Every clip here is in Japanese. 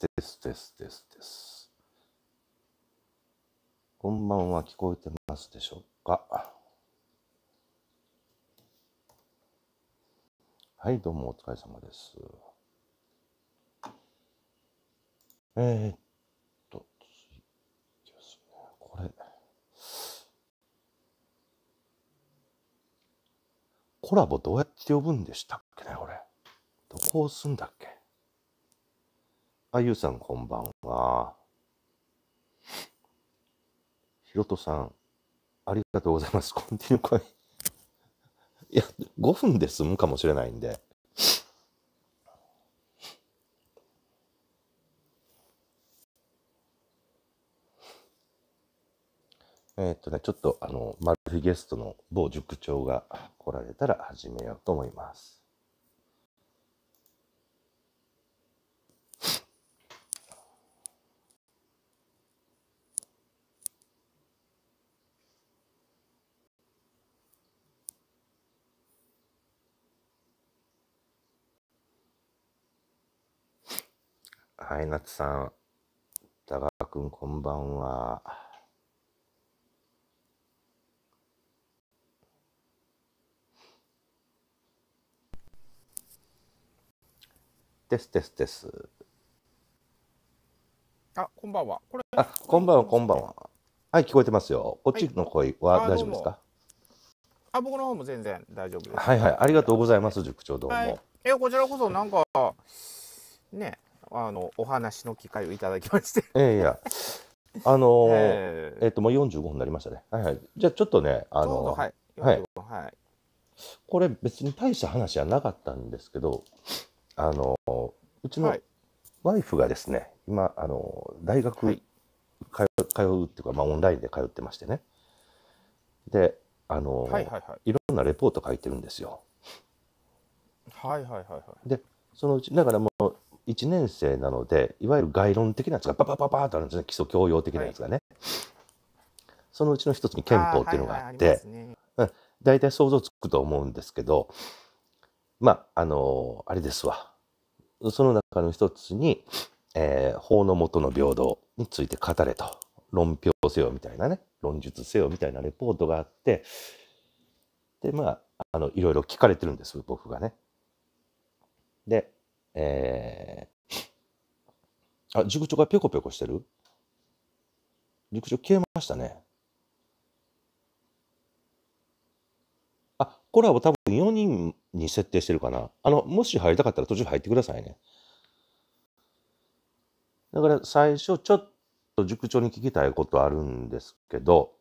ですですですです。こんばんは、聞こえてますでしょうか。はい、どうもお疲れ様です。えー、っと、これ。コラボどうやって呼ぶんでしたっけね、これ。どこを押すんだっけあゆうさん、こんばんは。ひろとさん、ありがとうございます。コンティニューコいや、5分で済むかもしれないんで。えっとね、ちょっとあの、マルフィゲストの某塾長が来られたら始めようと思います。はい、夏さん。田川くん、こんばんは。ですですです。あ、こんばんは。これ。あ、こんばんは、こんばんは。はい、聞こえてますよ。こっちの声は大丈夫ですか、はいあ、あ、僕の方も全然大丈夫です。はいはい、ありがとうございます、塾長どうも。はい、え、こちらこそなんか、ね、あのお話の機会をいただきましてえー、いやあのー、えっともう四十五分になりましたねはい、はい、じゃちょっとねあのー、はい、はい、これ別に大した話はなかったんですけどあのー、うちのワイフがですね、今あの大学、はい、通うっていうか、まあ、オンラインで通ってましてねであの、はいはいはい、いろんなレポート書いてるんですよ。はいはいはいはい、でそのうちだからもう1年生なのでいわゆる概論的なやつがパパパパーとあるんですね基礎教養的なやつがね、はい、そのうちの一つに憲法っていうのがあって、はいはいね、大体想像つくと思うんですけどまああのあれですわその中の一つに、えー、法の下の平等について語れと論評せよみたいなね論述せよみたいなレポートがあってでまああのいろいろ聞かれてるんです僕がね。でえー、あ、塾長がペコペコしてる塾長消えましたね。あ、コラボ多分4人に設定してるかな。あの、もし入りたかったら途中入ってくださいね。だから最初ちょっと塾長に聞きたいことあるんですけど、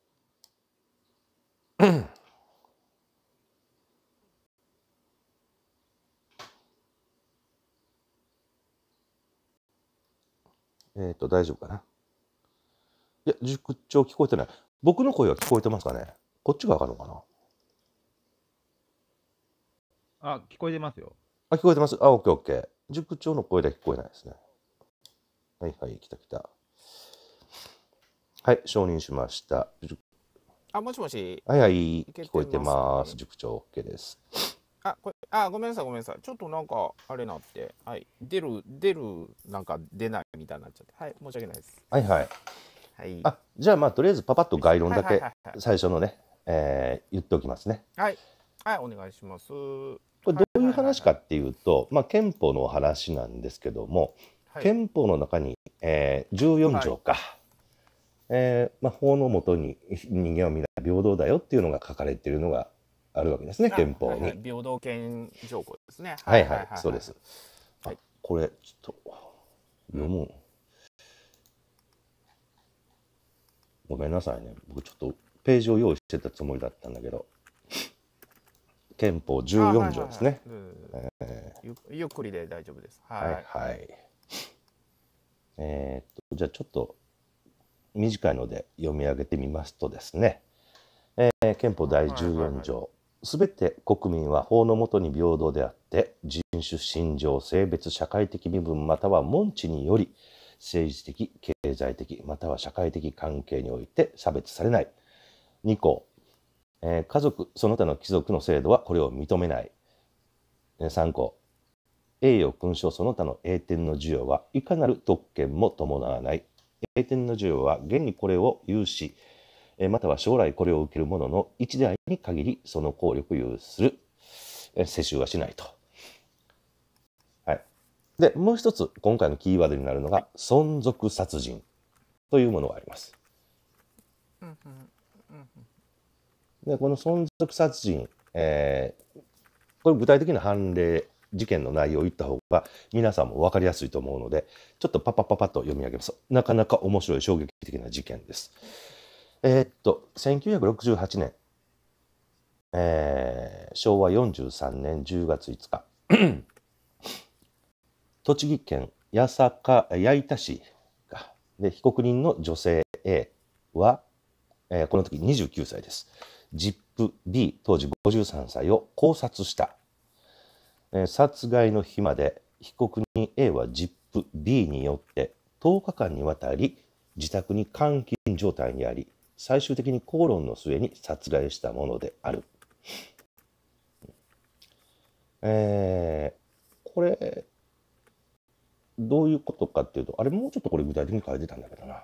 えっ、ー、と、大丈夫かな。いや、塾長聞こえてない。僕の声は聞こえてますかねこっちがわかるのかなあ、聞こえてますよ。あ、聞こえてます。あ、オッケーオッケー。塾長の声で聞こえないですね。はいはい、来た来た。はい、承認しました。あ、もしもし。はいはい、聞こえてます。塾長オッケーです。あ、これ。あ、ごめんなさい、ごめんなさい。ちょっとなんか、あれなって、はい。出る、出る、なんか出ないみたいになっちゃって。はい、申し訳ないです。はいはい。はい、あじゃあ、まあ、とりあえずパパッと概論だけ、最初のね、えー、言っておきますね。はい。はい、お願いします。これ、どういう話かっていうと、まあ、憲法の話なんですけども、はい、憲法の中に、えー、14条か、はい、えー、まあ、法のもとに人間は皆平等だよっていうのが書かれているのがあるわけですね、憲法に。はいはい、平等権条項ですね。はいはい、そうです。はい、これ、ちょっと、読もう。ごめんなさいね。僕ちょっとページを用意してたつもりだったんだけど。憲法14条ですね。ゆっくりで大丈夫です。はい、はい。えー、っと、じゃあちょっと短いので読み上げてみますとですね。えー、憲法第14条、すべて国民は法のもとに平等であって、人種、心情、性別、社会的身分、または門地により、政治的、経済的、または社会的関係において差別されない。2項、えー、家族、その他の貴族の制度はこれを認めない。3項、栄誉勲章その他の栄典の授与はいかなる特権も伴わない。栄典の授与は現にこれを有し、または将来これを受けるものの1台に限りその効力有する、世襲はしないと。はい。で、もう一つ、今回のキーワードになるのが、存続殺人というものがあります。で、この存続殺人、えー、これ具体的な判例、事件の内容を言った方が皆さんも分かりやすいと思うので、ちょっとパパパパッと読み上げます。なかなか面白い衝撃的な事件です。えー、っと、1968年、えー、昭和43年10月5日、栃木県八坂矢板市で被告人の女性 A は、えー、この時29歳です。ZIPB 当時53歳を考察した、えー、殺害の日まで被告人 A は ZIPB によって10日間にわたり自宅に監禁状態にあり最終的に口論の末に殺害したものである。えー、これ、どういうことかっていうと、あれもうちょっとこれ具体的に書いてたんだけどな。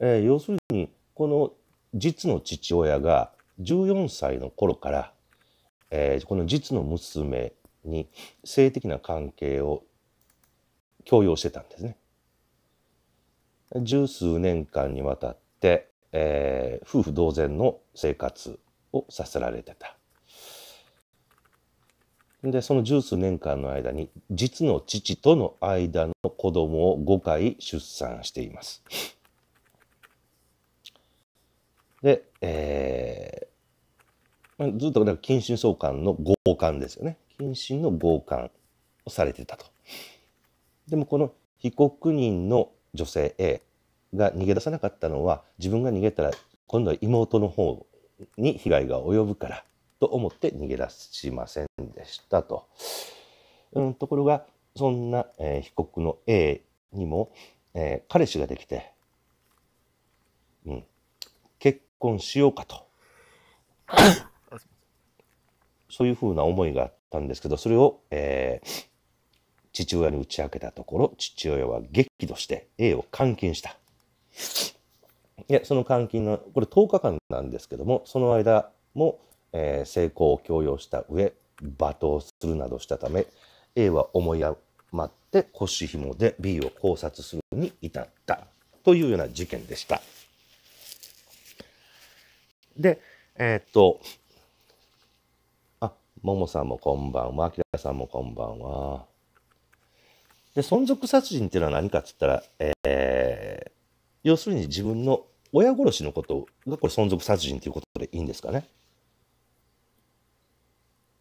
えー、要するに、この実の父親が14歳の頃から、えー、この実の娘に性的な関係を強要してたんですね。十数年間にわたって、えー、夫婦同然の生活をさせられてた。で、その十数年間の間に、実の父との間の子供を5回出産しています。で、えー、ずっと、近親相関の強姦ですよね。近親の強姦をされてたと。でも、この被告人の女性 A が逃げ出さなかったのは自分が逃げたら今度は妹の方に被害が及ぶからと思って逃げ出しませんでしたと。うん、ところがそんな、えー、被告の A にも、えー、彼氏ができて、うん、結婚しようかと そういうふうな思いがあったんですけどそれを、えー、父親に打ち明けたところ父親は激怒して A を監禁した。や、その監禁の、これ10日間なんですけども、その間も、えー、性交を強要した上、罵倒するなどしたため、A は思い余って腰紐で B を考察するに至ったというような事件でした。で、えー、っと、あ、ももさんもこんばんは、あきらさんもこんばんは。で、存続殺人っていうのは何かっつったら、えー、要するに自分の親殺しのことがこれ存続殺人ということでいいんですかね。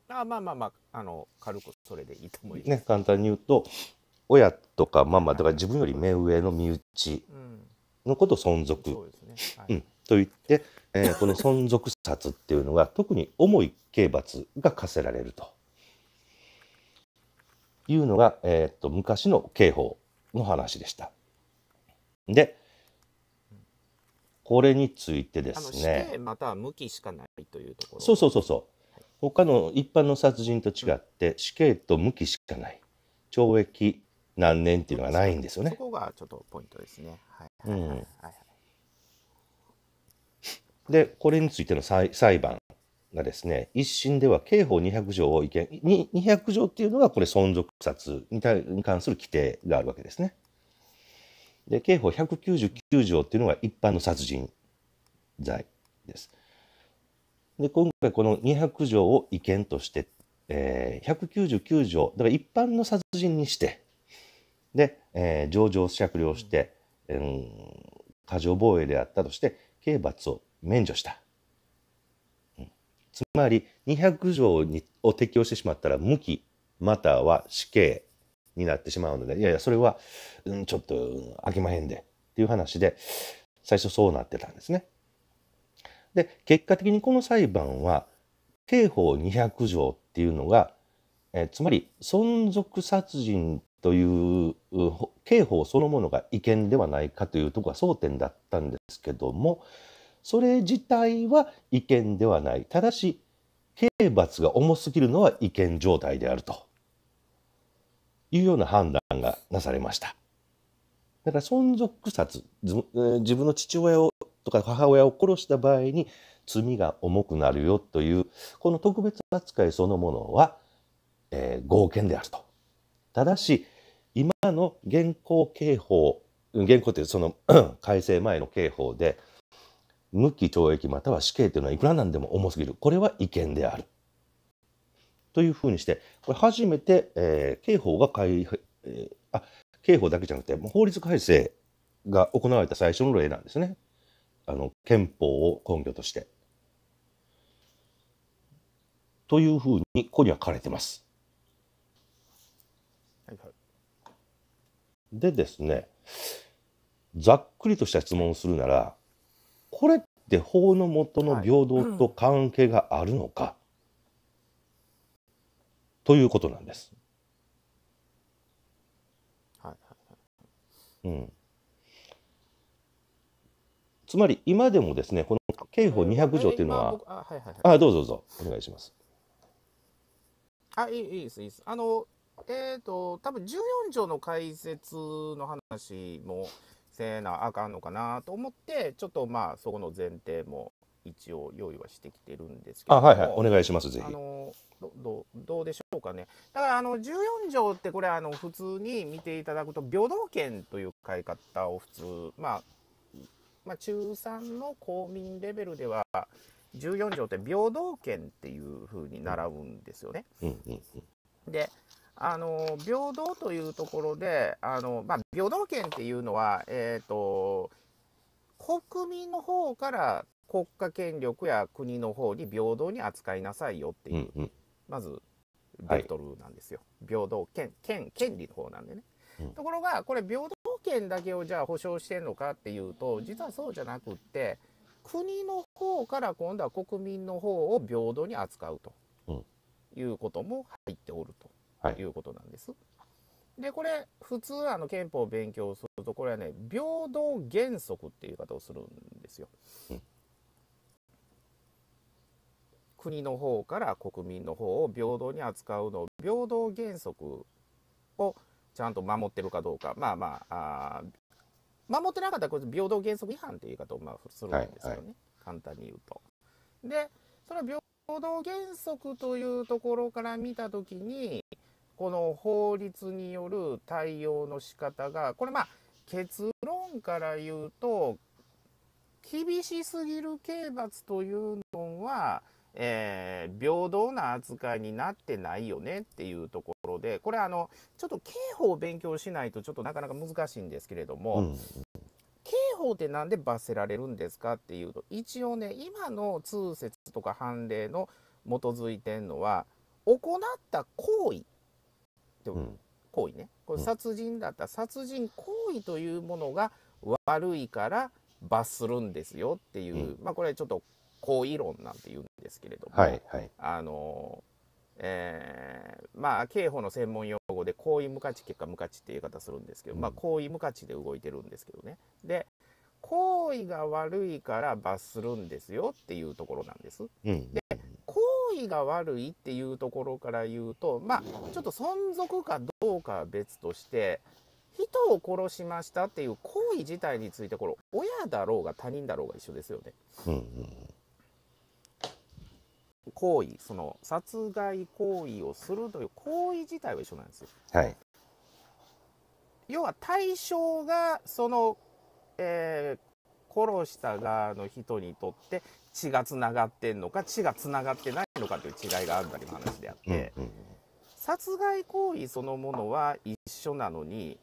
あまあまあまああの軽くそれでいいと思います。ね簡単に言うと親とかママだから自分より目上の身内のことを存続、うんいと言って、えー、この存続殺っていうのが特に重い刑罰が課せられるというのが、えー、っと昔の刑法の話でした。でこれについてですね。また無期しかないというところ。そうそうそうそう。他の一般の殺人と違って、死刑と無期しかない。懲役何年っていうのがないんですよね。そこがちょっとポイントですね。はい。うん。はい、で、これについての裁裁判がですね、一審では刑法200条を違憲、200条っていうのがこれ存続殺に対に関する規定があるわけですね。で刑法199条っていうのが一般の殺人罪です。で今回この200条を違憲として、えー、199条だから一般の殺人にしてで、えー、情状酌量して、うん、過剰防衛であったとして刑罰を免除した、うん、つまり200条にを適用してしまったら無期または死刑になってしまうので、いやいや、それは、うん、ちょっと、あきまへんで、っていう話で、最初そうなってたんですね。で、結果的にこの裁判は、刑法200条っていうのが、えつまり、存続殺人という刑法そのものが違憲ではないかというところが争点だったんですけども、それ自体は違憲ではない。ただし、刑罰が重すぎるのは違憲状態であると。いうような判断がなされました。だから存続殺、自分の父親をとか母親を殺した場合に罪が重くなるよという、この特別扱いそのものは、えー、合憲であると。ただし、今の現行刑法、現行というその 改正前の刑法で、無期懲役または死刑というのはいくらなんでも重すぎる。これは違憲である。というふうにして、これ初めて、えー、刑法が改、えー、あ、刑法だけじゃなくて、もう法律改正が行われた最初の例なんですね。あの、憲法を根拠として。というふうに、ここには書かれてます。はいはい、でですね、ざっくりとした質問をするなら、これって法の下の平等と関係があるのか、はいということなんです。ははいいうん、つまり今でもですねこの刑法200条ていうのは、あ、はいはい、あどうぞどうぞお願いします。あいいいいですいいですあのえっ、ー、と多分14条の解説の話もせなあかんのかなと思ってちょっとまあそこの前提も一応用意はしてきてるんですけどあはいはいお願いしますぜひ。あのどどうでしょうかね。だからあの14条ってこれあの普通に見ていただくと平等権という買い方を普通、まあ、まあ中3の公民レベルでは14条って平等権っていうふうに習うんですよね。であの平等というところであの、まあ、平等権っていうのは、えーと、と国民の方から国家権力や国の方に平等に扱いなさいよっていうまずベクトルなんですよ、はい、平等権権権利の方なんでね、うん、ところがこれ平等権だけをじゃあ保障してんのかっていうと実はそうじゃなくって国の方から今度は国民の方を平等に扱うと、うん、いうことも入っておるということなんです。はい、でこれ普通あの憲法を勉強するとこれはね平等原則っていう言い方をするんですよ。国の方から国民の方を平等に扱うのを平等原則をちゃんと守ってるかどうかまあまあ守ってなかったらこ平等原則違反っていう言い方をまあするんですよね、はいはい、簡単に言うと。でその平等原則というところから見た時にこの法律による対応の仕方がこれまあ結論から言うと厳しすぎる刑罰というのはえー、平等な扱いになってないよねっていうところでこれあのちょっと刑法を勉強しないとちょっとなかなか難しいんですけれども、うん、刑法って何で罰せられるんですかっていうと一応ね今の通説とか判例の基づいてるのは行った行為って行為ねこれ殺人だった殺人行為というものが悪いから罰するんですよっていう、まあこれちょっと好意論なんて言うんですけれども、はいはい、あのえー、まあ刑法の専門用語で行為無価値結果無価値って言い方するんですけど、うん、まあ行為無価値で動いてるんですけどねで行為が悪いから罰するんですよっていうところなんです。うん、で行為が悪いっていうところから言うとまあちょっと存続かどうかは別として人を殺しましたっていう行為自体についてこれ親だろうが他人だろうが一緒ですよね。うんうん行為その殺害行為をするという行為自体は一緒なんですよ。はい、要は対象がその、えー、殺した側の人にとって血がつながってんのか血がつながってないのかという違いがあるだけの話であって、うんうん、殺害行為そのものは一緒なのに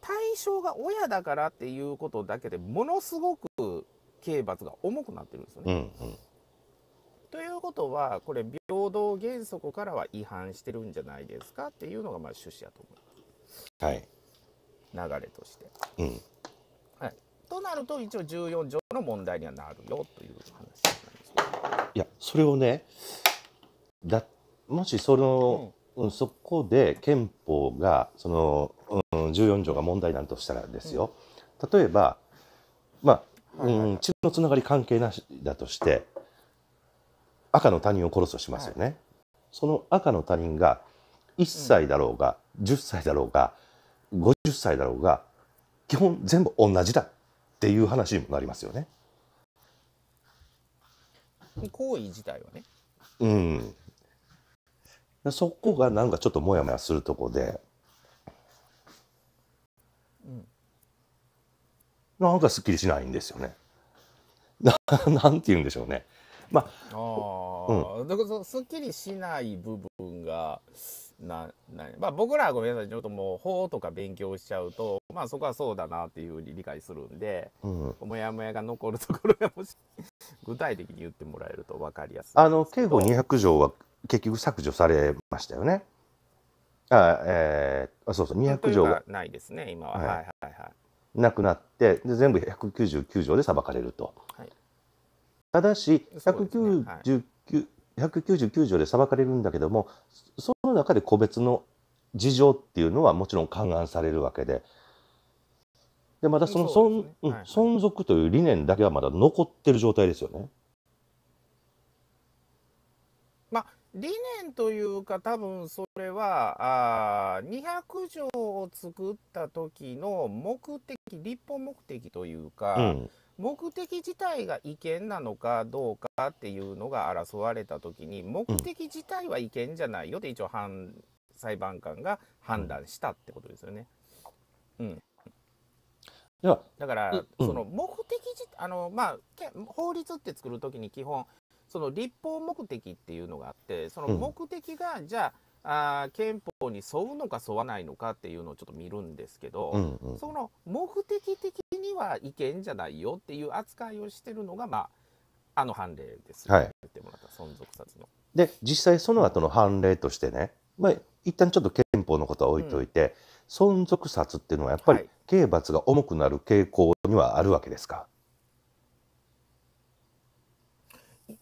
対象が親だからっていうことだけでものすごく刑罰が重くなってるんですよね。うんうんということはこれ平等原則からは違反してるんじゃないですかっていうのがまあ趣旨やと思す、はい、流れとして、うん、はい。となると一応14条の問題にはなるよという話なんですいやそれをねだもしその、うん、そこで憲法がその、うん、14条が問題なんとしたらですよ、うん、例えばまあ、はいはい、うん、血のつながり関係なしだとして、赤の他人を殺すとしますよね、はい、その赤の他人が1歳だろうが、うん、10歳だろうが50歳だろうが基本全部同じだっていう話にもなりますよね。行為自体はね。うん。そこがなんかちょっともやもやするとこで、うん、なんかすっきりしないんですよね。なんて言うんでしょうね。まあ、あうん、だからすっきりしない部分がななまあ、僕らはごめんなさいちょっともう法とか勉強しちゃうと、まあ、そこはそうだなっていうふうに理解するんで、うん、もやもやが残るところがもし具体的に言ってもらえると分かりやすいあの刑法200条は結局削除されましたよね。あえー、あそうそう200条がないですね今は、はい、はいはいはいなくなってで全部199条で裁かれると、はい、ただし、199、条で裁かれるんだけども、その中で個別の事情っていうのはもちろん勘案されるわけで、でまだその存、存続という理念だけはまだ残ってる状態ですよね。まあ、理念というか多分それはあ200条を作った時の目的立法目的というか、うん目的自体が違憲なのかどうかっていうのが争われた時に目的自体は違憲じゃないよって一応判裁判官が判断したってことですよね。うん、だから、その目的自あの、まあ、法律って作る時に基本その立法目的っていうのがあってその目的が、じゃああ憲法に沿うのか沿わないのかっていうのをちょっと見るんですけど、うんうん、その目的的には違憲じゃないよっていう扱いをしてるのが、まあ、あの判例です、ね、はい、言ってもらった存続殺の。で実際その後の判例としてね、まあ、一旦ちょっと憲法のことは置いといて、うん、存続殺っていうのはやっぱり刑罰が重くなる傾向にはあるわけですか、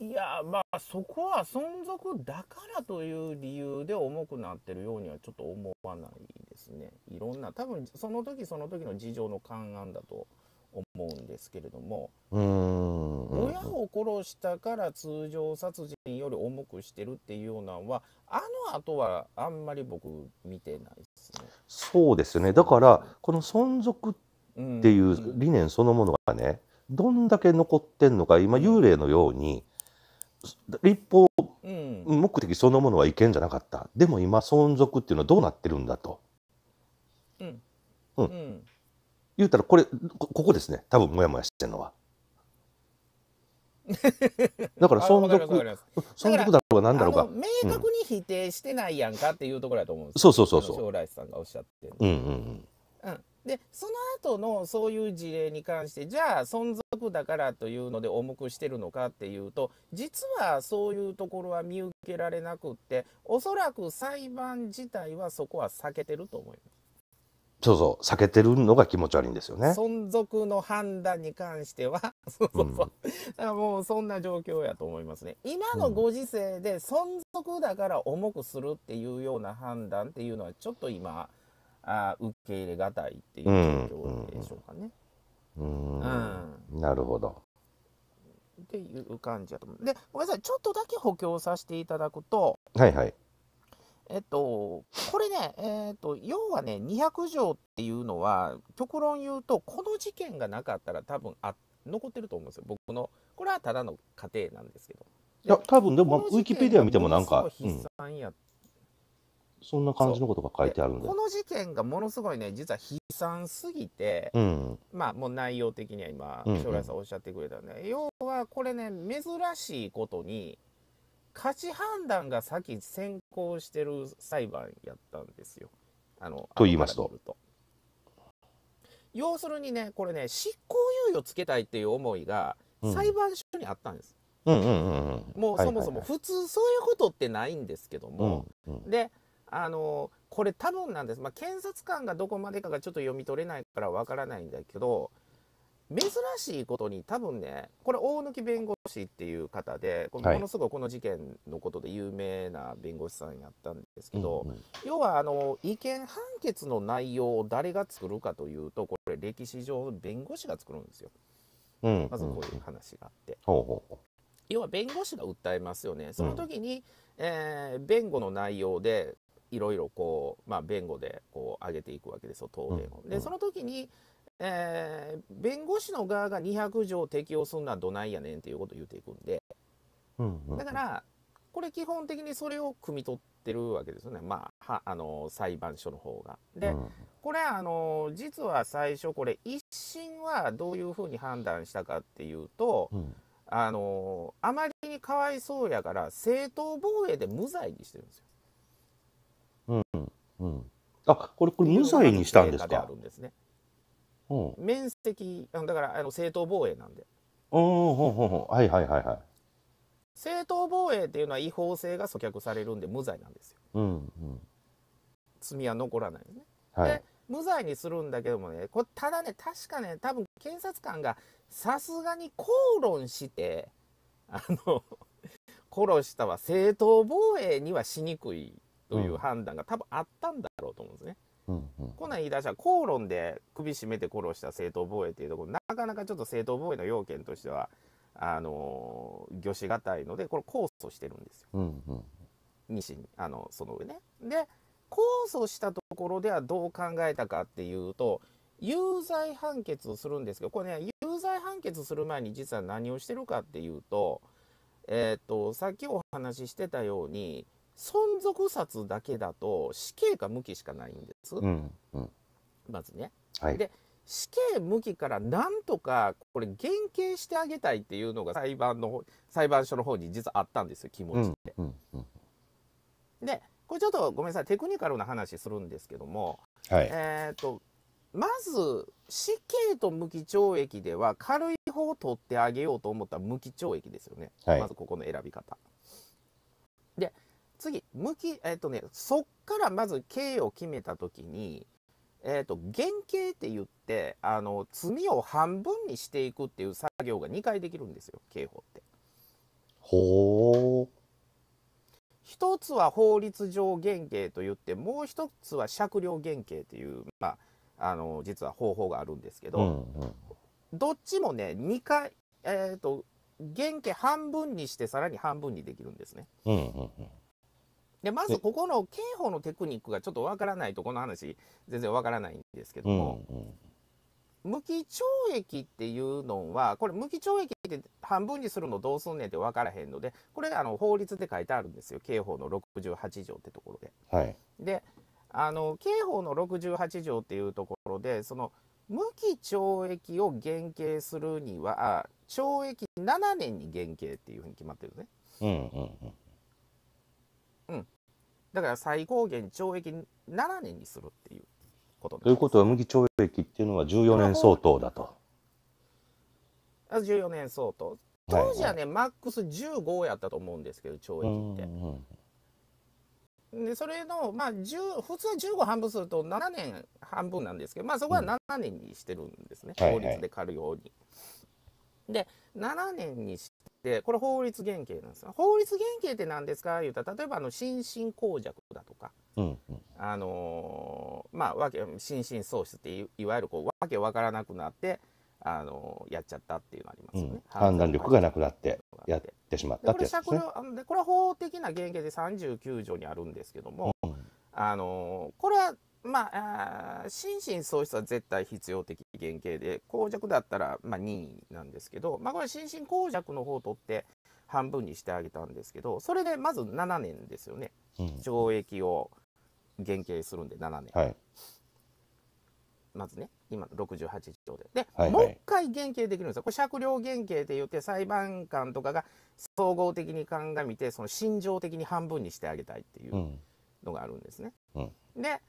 いやまあそこは存続だからという理由で重くなってるようにはちょっと思わないですねいろんな多分その時その時の事情の勘案だと思うんですけれども親を殺したから通常殺人より重くしてるっていうようなのはあの後はあんまり僕見てないですね。そうですねだからこの存続っていう理念そのものがねどんだけ残ってんのか今幽霊のように立法、目的そのものはいけんじゃなかったでも今存続っていうのはどうなってるんだと。うん、うんうん言うたらこれここですね多分モヤモヤしてるのは。だから存続存続だろうが何だろうが明確に否定してないやんかっていうところだと思うんですよ、うん、そうそうそうそう将来さんがおっしゃってる、うんうんうんうん、でその後のそういう事例に関してじゃあ存続だからというので重くしてるのかっていうと実はそういうところは見受けられなくっておそらく裁判自体はそこは避けてると思います。そうそう避けてるのが気持ち悪いんですよね存続の判断に関してはそうそうそう、うん、もうそんな状況やと思いますね今のご時世で存続だから重くするっていうような判断っていうのはちょっと今あ受け入れがたいっていう状況でしょうかね。うん、うん、なるほど。っていう感じだと思う。でごめんなさいちょっとだけ補強させていただくと。はいはい。えっと、これね、えー、っと、要はね、200条っていうのは、極論言うと、この事件がなかったら、多分あ残ってると思うんですよ、僕の。これはただの過程なんですけど。いや、多分でも、ウィキペディア見てもなんか。必散やっそんな感じのことが書いてあるんでこの事件がものすごいね実は悲惨すぎて、うん、まあもう内容的には今将来さんおっしゃってくれたね、うんうん、要はこれね珍しいことに価値判断が先先行してる裁判やったんですよ。あのと言いますと。要するにねこれね執行猶予つけたいっていう思いが裁判所にあったんです。うんうんうんうん、もうそもそも普通そういうことってないんですけども、うんうん、であのこれ多分なんです、まあ、検察官がどこまでかがちょっと読み取れないからわからないんだけど珍しいことに多分ねこれ大貫弁護士っていう方でこのものすごいこの事件のことで有名な弁護士さんやったんですけど、はい要はあの違憲判決の内容を誰が作るかというとこれ歴史上弁護士が作るんですよ。うん、まずこういう話があって。ほうほう要は弁護士が訴えますよね。その時に、うん、えー、弁護の内容でいろいろこう、まあ、弁護でこう上げていくわけですよ、答弁を。で、その時に、えー、弁護士の側が200条適用するのはどないやねんっていうことを言っていくんで、だから、これ基本的にそれを汲み取ってるわけですよね、まあ、はあの裁判所の方が。で、これあの、実は最初、これ、一審はどういうふうに判断したかっていうと、うん、あのあまりにかわいそうやから、正当防衛で無罪にしてるんですよ。うんうん、あこれこれ無罪にしたんですかうん、面積だからあの正当防衛なんで。おほほほはいはいはいはい。正当防衛っていうのは違法性が阻却されるんで無罪なんですよ。うんうん、罪は残らないですね。はい、で無罪にするんだけどもねこれただね確かね多分検察官がさすがに口論してあの 殺したは正当防衛にはしにくいという判断が多分あったんだろうと思うんですね。うんうん、こんなん言い出したら口論で首絞めて殺した正当防衛っていうところなかなかちょっと正当防衛の要件としてはあのー、魚しがたいのでこれ控訴してるんですよ。うんうん、西にあのその上ね。で控訴したところではどう考えたかっていうと有罪判決をするんですけどこれね有罪判決する前に実は何をしてるかっていうと,、えーとさっきお話ししてたように。存続殺だけだと死刑か無期しかないんです、うんうん、まずね。はい、で死刑無期からなんとかこれ減刑してあげたいっていうのが裁判の裁判所の方に実はあったんですよ気持ちで。うんうんうん、でこれちょっとごめんなさいテクニカルな話するんですけども、はい、えー、とまず死刑と無期懲役では軽い方を取ってあげようと思ったら無期懲役ですよね、はい、まずここの選び方。で次、向き、えっ、とね、そっからまず刑を決めた時に、えっ、と、原型って言って、あの、罪を半分にしていくっていう作業が2回できるんですよ、刑法って。ほう。一つは法律上原型と言って、もう一つは酌量原型ていう、まあ、あの、実は方法があるんですけど、うんうん、どっちもね、2回、えっ、ー、と、原型半分にしてさらに半分にできるんですね。うんうんうんでまずここの刑法のテクニックがちょっとわからないとこの話全然わからないんですけども、うんうん、無期懲役っていうのはこれ無期懲役って半分にするのどうすんねんって分からへんのでこれあの法律で書いてあるんですよ刑法の68条ってところで。はい、であの刑法の68条っていうところでその無期懲役を減刑するには懲役7年に減刑っていうふうに決まってるね。うんうんうんうん。だから最高限懲役7年にするっていうことということは無期懲役っていうのは14年相当だと。14年相当。当時はね、はいはい、マックス15やったと思うんですけど、懲役って。でそれの、まあ、普通は15半分すると7年半分なんですけど、まあ、そこは7年にしてるんですね、うん、法律で軽いように。はいはい、で7年にでこれ法律原型なんですよ法律原型って何ですか言うたら例えばあの心神耗弱だとか、うんうん、あのー、まあわけ心神喪失っていわゆるこうわけわからなくなってあのー、やっちゃったっていうのありますよね、うん、判断力がなくなってやってしまったってやつです、ね、これは法的な原型で39条にあるんですけども、うん、あのー、これはまあ、あ心神喪失は絶対必要的原型で、公弱だったら、まあ、任意なんですけど、まあ、これ心神公弱の方を取って半分にしてあげたんですけど、それでまず7年ですよね。うん、懲役を減刑するんで7年。はい、まずね、今68条で。で、はいはい、もう一回減刑できるんですよ。これ酌量減刑って言って裁判官とかが総合的に鑑みて、その心情的に半分にしてあげたいっていうのがあるんですね。うんうん、で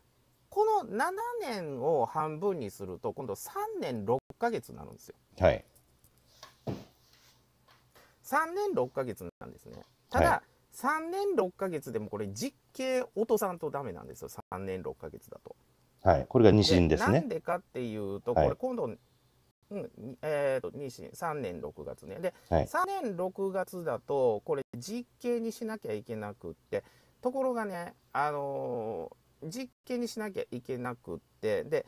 この7年を半分にすると今度3年6ヶ月になるんですよ。はい、3年6ヶ月なんですね。ただ、はい、3年6ヶ月でもこれ実刑落とさんとダメなんですよ3年6ヶ月だと。はい、これが2審ですね。なんでかっていうとこれ今度、はい、うんえーと、2審3年6月ね。で、はい、3年6月だとこれ実刑にしなきゃいけなくってところがねあのー実験にしなきゃいけなくってで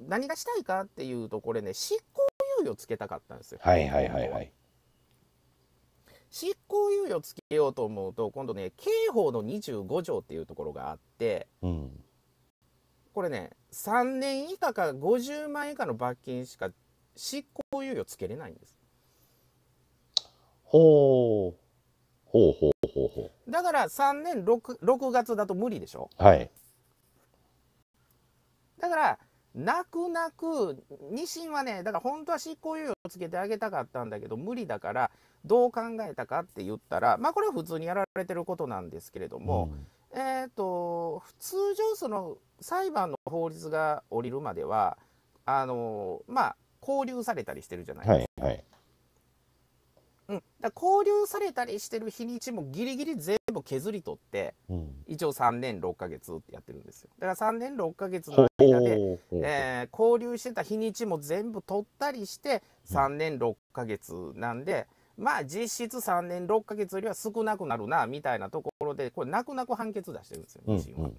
何がしたいかっていうとこれね執行猶予つけたかったんですよ。はいはいはいはい。執行猶予つけようと思うと今度ね刑法の25条っていうところがあって、うん、これね3年以下か50万円以下の罰金しか執行猶予つけれないんです。ほうほうほうほうほうだから3年 6, 6月だと無理でしょはいだから、泣く泣く、ニシンはね、だから本当は執行猶予をつけてあげたかったんだけど、無理だから、どう考えたかって言ったら、まあこれは普通にやられてることなんですけれども、うん、えっ、ー、と、通常その裁判の法律が下りるまでは、あの、まあ、拘留されたりしてるじゃないですか。はいはいうん、だ交留されたりしてる日にちもギリギリ全部削り取って、うん、一応3年6ヶ月ってやってるんですよだから3年6ヶ月の間で、えー、交留してた日にちも全部取ったりして3年6ヶ月なんで、うん、まあ実質3年6ヶ月よりは少なくなるなみたいなところでこれ泣く泣く判決出してるんですよ西は、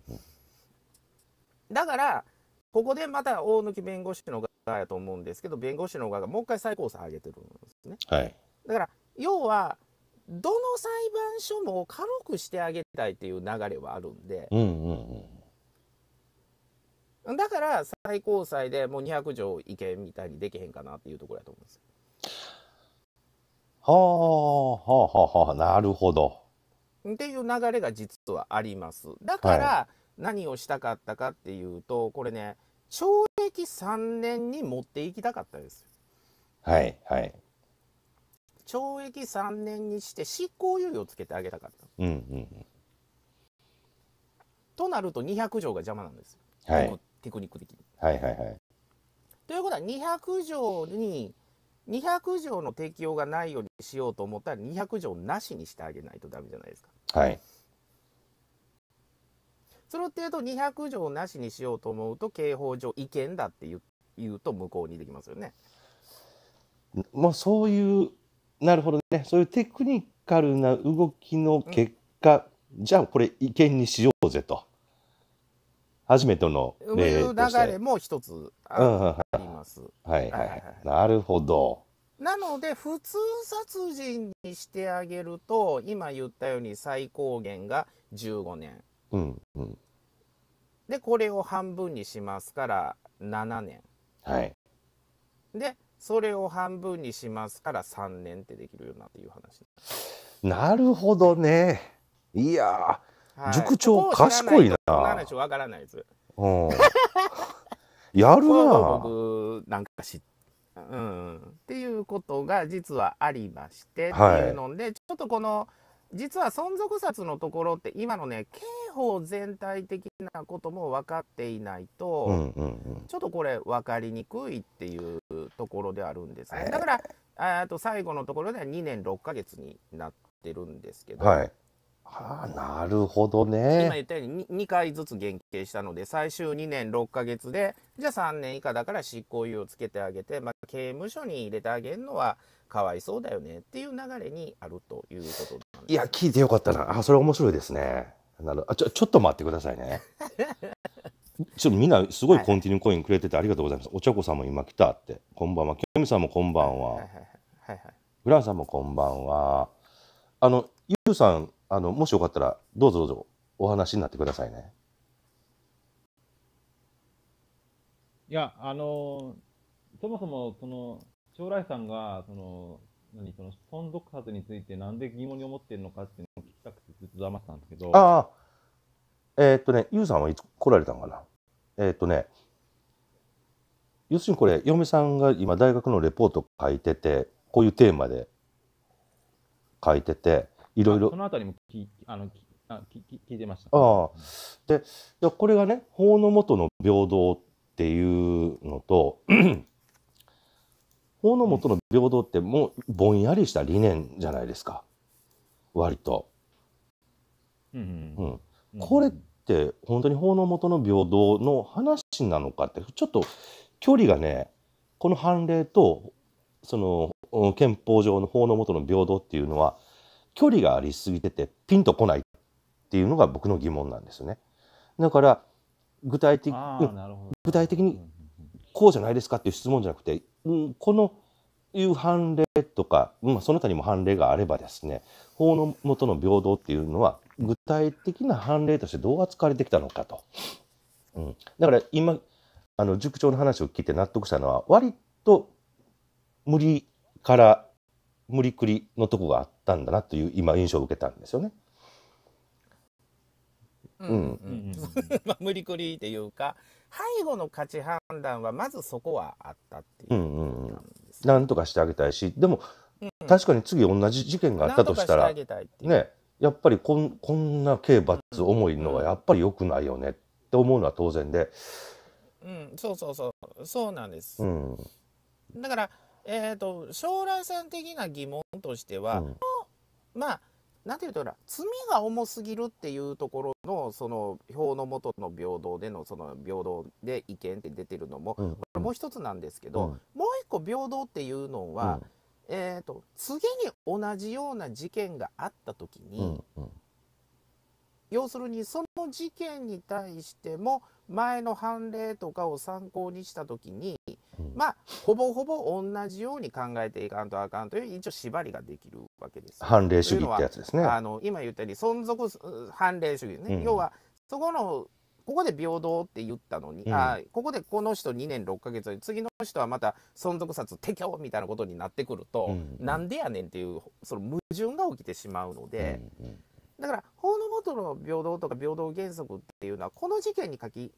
だからここでまた大貫弁護士の側やと思うんですけど弁護士の側がもう一回最高裁上げてるんですね。はいだから要はどの裁判所も軽くしてあげたいっていう流れはあるんで、うんうんうん、だから最高裁でもう200条違憲みたいにできへんかなっていうところだと思うんですよ。はあはあはあなるほど。っていう流れが実はあります。だから何をしたかったかっていうと、はい、これね懲役3年に持っていきたかったですはいはい。懲役3年にして執行猶予をつけてあげたかった。うんうん、となると200条が邪魔なんですよ、はい、テクニック的に。はいはいはい、ということは200条に200条の適用がないようにしようと思ったら200条なしにしてあげないとダメじゃないですか。はい、その程度200条なしにしようと思うと刑法上違憲だって言うと無効にできますよね。まあ、そういうなるほどね。そういうテクニカルな動きの結果、うん、じゃあこれ違憲にしようぜと。初めての例という流れも一つあります。はいはいはい。なるほど。なので普通殺人にしてあげると今言ったように最高限が15年。うんうん、でこれを半分にしますから7年。はい、でそれを半分にしますから3年ってできるよなっていう話なるほどねいやはい、塾長賢いな。この話わからないです。うん、やるな。僕なんかし、うん、っていうことが実はありまして、はい、っていうのでちょっとこの実は存続殺のところって今のね刑法全体的なことも分かっていないと、うんうんうん、ちょっとこれ分かりにくいっていうところであるんですね、だからあと最後のところでは2年6ヶ月になってるんですけど、はい、あ、なるほどね。今言ったように 2, 回ずつ減刑したので最終2年6ヶ月でじゃあ3年以下だから執行猶予をつけてあげて、まあ、刑務所に入れてあげるのはかわいそうだよねっていう流れにあるということいや聞いてよかったなあそれ面白いですねなるあちょちょっと待ってくださいね ちょっとみんなすごいコンティニューコインくれててありがとうございます、はい、お茶子さんも今来たってこんばんはきよみさんもこんばんはグランさんもこんばんはあのゆうさんあのもしよかったらどうぞどうぞお話になってくださいねいやあのそもそもその将来さんが、その、何、その、存続殺についてなんで疑問に思ってるのかっていうのを聞きたくてずっと黙ってたんですけど。ああ。えー、っとね、ゆうさんはいつ来られたんかなえー、っとね、要するにこれ、嫁さんが今大学のレポート書いてて、こういうテーマで書いてて、いろいろ。そのあたりもきあのきあき聞いてました。あで、これがね、法の下の平等っていうのと法の下の平等ってもうぼんやりした理念じゃないですか割と、うん、うん、これって本当に法の下の平等の話なのかってちょっと距離がねこの判例とその憲法上の法の下の平等っていうのは距離がありすぎててピンとこないっていうのが僕の疑問なんですよね。だから具体的具体的にこうじゃないですかっていう質問じゃなくてこのいう判例とか、まあ、その他にも判例があればですね法の下の平等っていうのは具体的な判例としてどう扱われてきたのかと。うん、だから今あの塾長の話を聞いて納得したのは割と無理から無理くりのとこがあったんだなという今印象を受けたんですよね。無理くりっていうか背後の価値判断はまずそこはあったっていう、ね、うんうん、なんとかしてあげたいしでも、うん、確かに次同じ事件があったとしたらねやっぱりこんこんな刑罰重いのはやっぱり良くないよねって思うのは当然で。うん、そうそうそうそうなんです。うん、だから、えーと、と将来さん的な疑問としては、うん、まあ何て言うとら罪が重すぎるっていうところのその表のとの平等でのその平等で意見って出てるのも、うんもう一つなんですけど、うん、もう一個平等っていうのは、うん、えーと次に同じような事件があった時に、うんうん要するにその事件に対しても前の判例とかを参考にした時に、まあほぼほぼ同じように考えていかんとあかんという一応縛りができるわけです。判例主義ってやつですね。あの今言ったように存続判例主義ね、うん、要はそこのここで平等って言ったのに、うん、あここでこの人2年6か月次の人はまた存続殺撤去みたいなことになってくると、うんうん、なんでやねんっていうその矛盾が起きてしまうので。うんうんだから法の下の平等とか平等原則っていうのはこの事件に限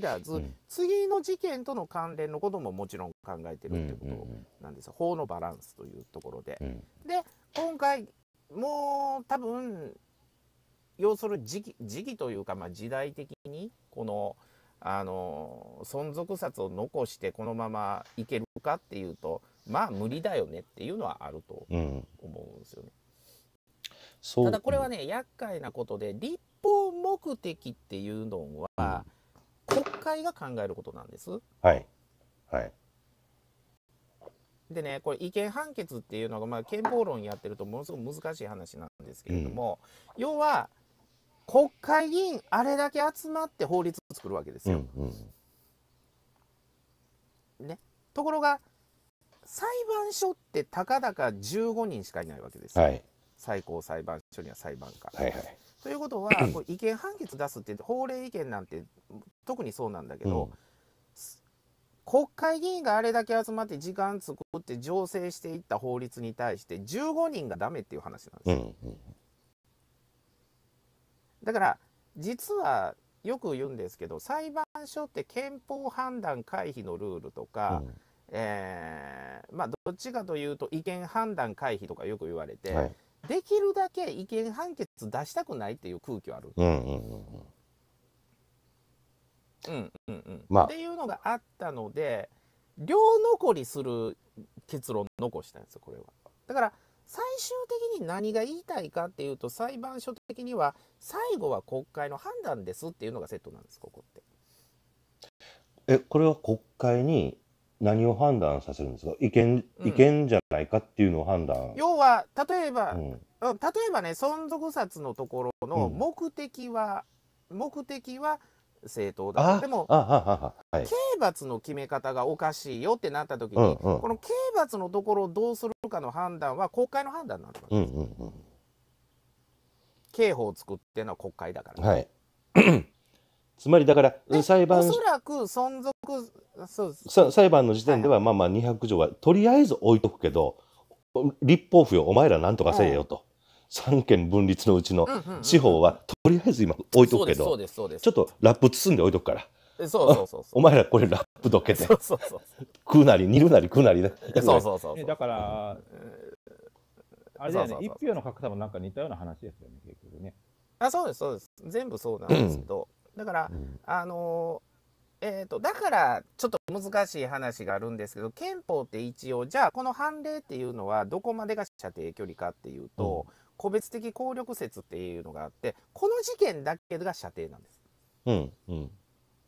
らず、うん、次の事件との関連のことももちろん考えてるってことなんですよ、うんうんうん、法のバランスというところで。うん、で今回もう多分要する時期時期というか、まあ、時代的にこのあの存続札を残してこのままいけるかっていうとまあ無理だよねっていうのはあると思うんですよね。うんただこれはね厄介なことで立法目的っていうのは、国会が考えることなんです。はいはいでね、これ違憲判決っていうのが、まあ、憲法論やってるとものすごく難しい話なんですけれども、うん、要は国会議員あれだけ集まって法律を作るわけですよ。うんうん、ね、ところが裁判所ってたかだか15人しかいないわけですよ。はい最高裁判所には裁判官。はいはい、ということはこう違憲判決出すって法令違憲なんて特にそうなんだけど、うん、国会議員があれだけ集まって時間作って醸成していった法律に対して15人がダメっていう話なんですよ。うんうん、だから実はよく言うんですけど裁判所って憲法判断回避のルールとか、うん、えー、まあ、どっちかというと違憲判断回避とかよく言われて、はい、できるだけ違憲判決出したくないっていう空気はある。んっていうのがあったので両残りする結論残したんですよこれは。だから最終的に何が言いたいかっていうと裁判所的には最後は国会の判断ですっていうのがセットなんですここって。えこれは国会に何を判断させるんですか違憲違憲じゃないかっていうのを判断、うん、要は例えば、うん、例えばね存続殺のところの目的は、うん、目的は正当だでも、はい、刑罰の決め方がおかしいよってなった時に、うんうん、この刑罰のところをどうするかの判断は国会の判断なんです、うんうんうん、刑法を作ってるのは国会だから、ね、はい つまりだから裁判おそらく存続そう裁判の時点ではまあまあ200条はとりあえず置いとくけど立法府よお前らなんとかせえよと。三権分立のうちの司法はとりあえず今置いとくけどちょっとラップ包んで置いとくからそうそうそう お前らこれラップどけてそうそう食うなり煮るなり食うなりねそうそうそうだからあれだよね一票の格差もなんか似たような話ですよね結局ねあそうですそうです全部そうなんですけど、うんだから、うん、あのえーと、だからちょっと難しい話があるんですけど憲法って一応じゃあこの判例っていうのはどこまでが射程距離かっていうと、うん、個別的効力説っていうのがあってこの事件だけが射程なんです。うん、うん、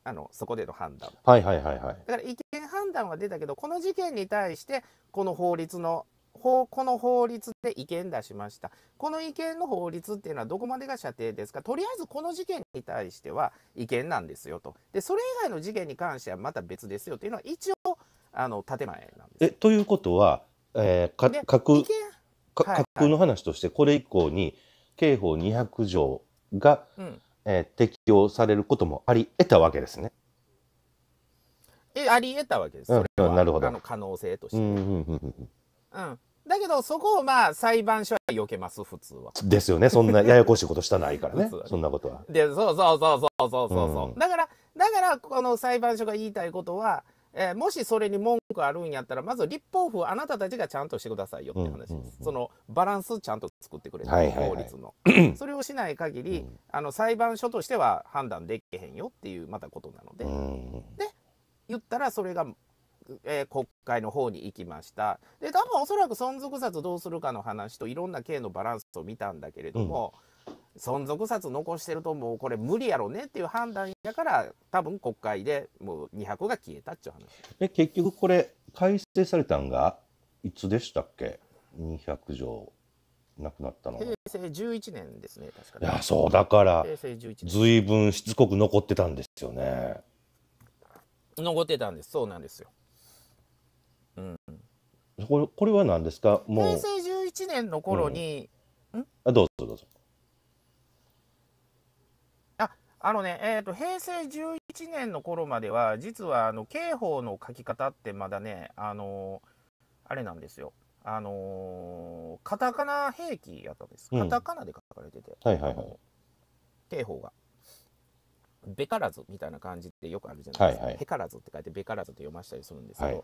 あのそこでの判断。はいはいはいはい。だから違憲判断は出たけどこの事件に対してこの法律の法この法律で違憲出しました。この違憲の法律っていうのはどこまでが射程ですかとりあえずこの事件に対しては違憲なんですよと。で、それ以外の事件に関してはまた別ですよというのは一応、あの、建前なんです。え、ということは、えー、か核、架空の話として、これ以降に刑法200条が、うん、えー、適用されることもあり得たわけですね。えあり得たわけです、れはなるほどあの可能性として。うん、うんだけど、そこをまあ、裁判所は避けます、普通は。ですよね。そんなややこしいことしたないからね。そんなことは。で、そうそうそうそうそうそう。うん、だから、だから、この裁判所が言いたいことは、えー、もしそれに文句あるんやったら、まず立法府あなたたちがちゃんとしてくださいよって話です。うそのバランスちゃんと作ってくれる、はいはい、法律の。それをしない限り、あの裁判所としては判断できへんよっていうまたことなので。うん、で、言ったらそれがえー、国会の方に行きました。で、多分おそらく存続札どうするかの話といろんな刑のバランスを見たんだけれども、うん、存続札残してるともうこれ無理やろねっていう判断やから、多分国会でもう200が消えたっていう話。え、結局これ改正されたんがいつでしたっけ ?200 条。亡くなったの平成11年ですね確かいやそうだからずいぶんしつこく残ってたんですよね残ってたんですそうなんですようん、これこれは何ですかもう平成11年の頃に、うん、あどうぞどうぞああのねえっ、ー、と平成11年の頃までは実はあの刑法の書き方ってまだねあのあれなんですよあのカタカナ兵器やったんです、うん、カタカナで書かれてて、はいはいはい、刑法が。べからずみたいな感じでよくあるじゃないですか、はいはい、へからずって書いてべからずと読ましたりするんですけど、はい、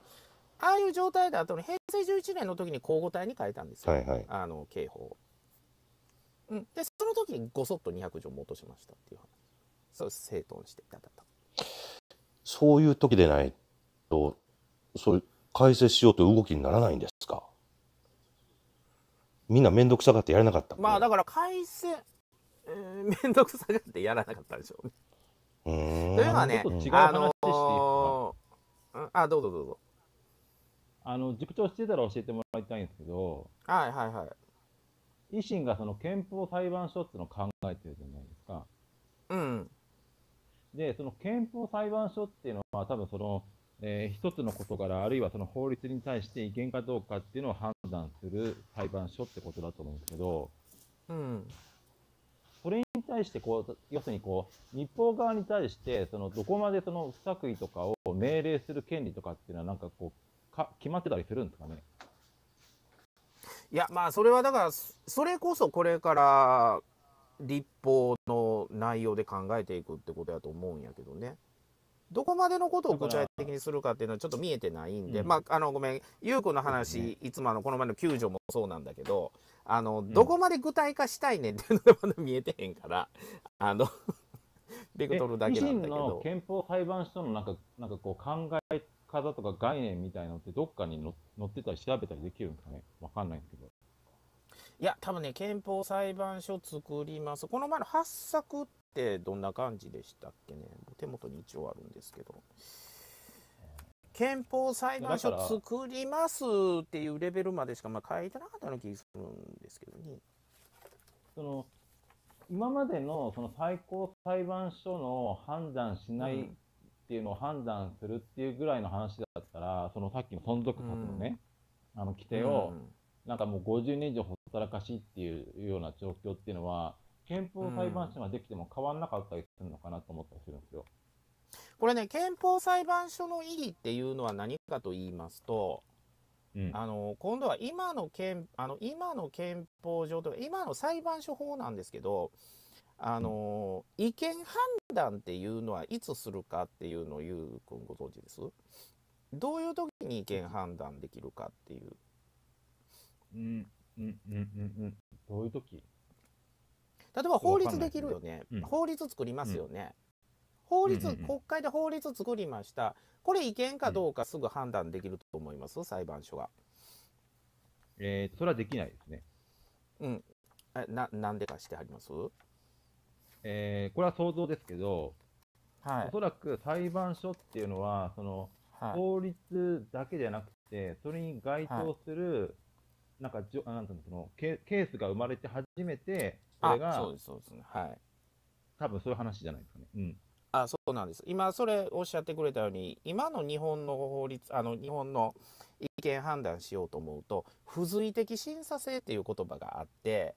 ああいう状態だと、平成11年の時に交互体に変えたんですよ、はいはい、あの刑法、うん、でその時にごそっと200条も落としましたっていう話そう整頓していただた。そういう時でないとそれ改正しようという動きにならないんですかみんな面倒くさがってやらなかったまあだから改正面倒くさがってやらなかったでしょうね。というのはね、あのー、あどうぞどうぞ。あの塾長してたら教えてもらいたいんですけど、はいはいはい。維新がその憲法裁判所っていうのを考えてるじゃないですか。うん。で、その憲法裁判所っていうのは、多分その、えー、一つの事柄、あるいはその法律に対して違憲かどうかっていうのを判断する裁判所ってことだと思うんですけど、うん。それに対してこう、要するにこう、日報側に対して、そのどこまでその不作為とかを命令する権利とかっていうのは、なんかこう、か決まってたりするんですかねいやまあそれはだからそれこそこれから立法の内容で考えていくってことやと思うんやけどね。どこまでのことを具体的にするかっていうのはちょっと見えてないんで、うん、まあ、あのごめん優子の話、ね、いつもあのこの前の救助もそうなんだけどあの、どこまで具体化したいねっていうのがまだ見えてへんからあのベクトルだけなんだけど。憲法裁判所のなんかなんかこう考え方とか概念みたいなのってどっかに載ってたり調べたりできるんですかね分かんないんですけど。いや、多分ね、憲法裁判所作ります。この前の発作ってどんな感じでしたっけね。手元に一応あるんですけど。憲法裁判所作りますっていうレベルまでしかまあ書いてなかったような気がするんですけどね。その今までのその最高裁判所の判断しないっていうのを判断するっていうぐらいの話だったらそのさっきの存続策のね、うん、あの規定を、うん、なんかもう50年以上ほったらかしっていうような状況っていうのは憲法裁判所ができても変わんなかったりするのかなと思ったりするんですよ。これね憲法裁判所の意義っていうのは何かと言いますと、あの今度は今の憲あの今の憲法上とか今の裁判所法なんですけどあの意見判断っていうのはいつするかっていうのをゆうくんご存知ですどういう時に意見判断できるかっていう。うんうんうんうんうんどういう時例えば法律できるよね、ねうん、法律作りますよね、うん、法律、うんうん、国会で法律作りましたこれ違憲かどうかすぐ判断できると思います、うん、裁判所が。えー、それはできないですね。うん。えななんでかしてありますえー、これは想像ですけど、はい、おそらく裁判所っていうのは、その、法律だけじゃなくて、それに該当する、なんかじょ、なんていうの、そのケ、ケースが生まれて初めて、それが、そうです、そうですね。はい。多分そういう話じゃないですかね。うん。あ、そうなんです。今、それおっしゃってくれたように、今の日本の法律、あの、日本の意見判断しようと思うと、付随的審査制っていう言葉があって、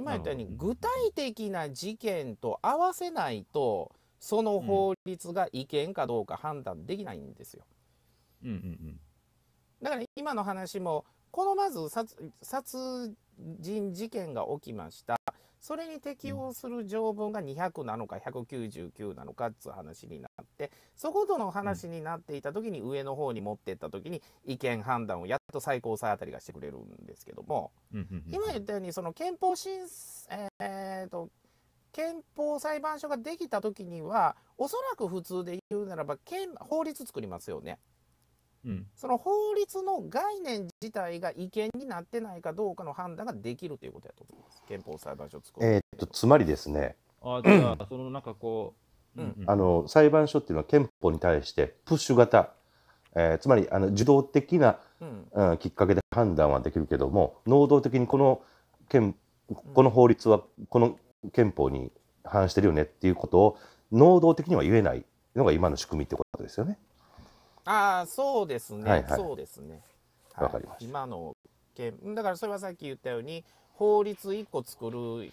今言ったように具体的な事件と合わせないとその法律が違憲かどうか判断できないんですよ。うんうんうん、だから今の話もこのまず殺人事件が起きましたそれに適応する条文が200なのか199なのかっつう話になってそことの話になっていた時に上の方に持ってった時に意見判断をやっと最高裁あたりがしてくれるんですけども今言ったようにその憲法審えー、と憲法裁判所ができた時にはおそらく普通で言うならば法律作りますよね。その法律の概念自体が違憲になってないかどうかの判断ができるということだと思います。憲法裁判所作る。えっとつまりですね。裁判所っていうのは憲法に対してプッシュ型、えー、つまりあの受動的な、うん、うん、きっかけで判断はできるけども能動的にこの憲この法律はこの憲法に反してるよねっていうことを能動的には言えないのが今の仕組みってことですよね。ああ、そうですね、はいはいそうですね。わかりました今の件、だからそれはさっき言ったように、法律一個作る